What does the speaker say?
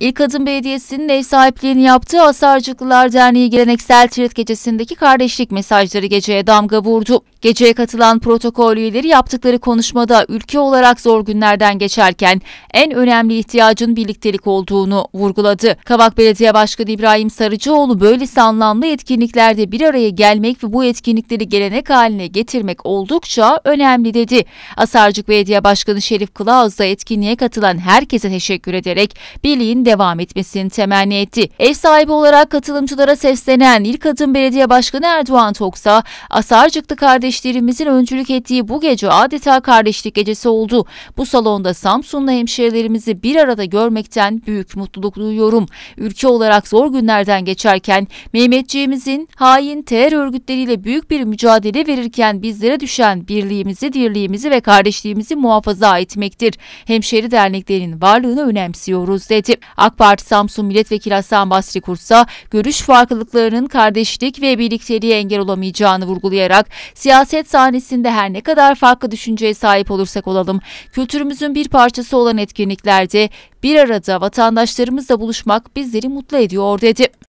İlk Adım Belediyesi'nin ev sahipliğini yaptığı Asarcıklılar Derneği geleneksel tirit gecesindeki kardeşlik mesajları geceye damga vurdu. Geceye katılan protokol üyeleri yaptıkları konuşmada ülke olarak zor günlerden geçerken en önemli ihtiyacın birliktelik olduğunu vurguladı. Kavak Belediye Başkanı İbrahim Sarıcıoğlu böylesi anlamlı etkinliklerde bir araya gelmek ve bu etkinlikleri gelenek haline getirmek oldukça önemli dedi. Asarcık Belediye Başkanı Şerif Kılaoz da etkinliğe katılan herkese teşekkür ederek birliğin devam etmesini temenni etti. Ev sahibi olarak katılımcılara seslenen ilk adım belediye başkanı Erdoğan Toksa, Asarcıklı kardeşlerimizin öncülük ettiği bu gece adeta kardeşlik gecesi oldu. Bu salonda Samsunlu hemşerilerimizi bir arada görmekten büyük mutluluk duyuyorum. Ülke olarak zor günlerden geçerken Mehmetçiğimizin hain terör örgütleriyle büyük bir mücadele verirken bizlere düşen birliğimizi, dirliğimizi ve kardeşliğimizi muhafaza etmektir. Hemşeri derneklerinin varlığını önemsiyoruz dedi. AK Parti Samsun Milletvekili Hasan Basri Kursa görüş farklılıklarının kardeşlik ve birlikteliğe engel olamayacağını vurgulayarak siyaset sahnesinde her ne kadar farklı düşünceye sahip olursak olalım kültürümüzün bir parçası olan etkinliklerde bir arada vatandaşlarımızla buluşmak bizleri mutlu ediyor dedi.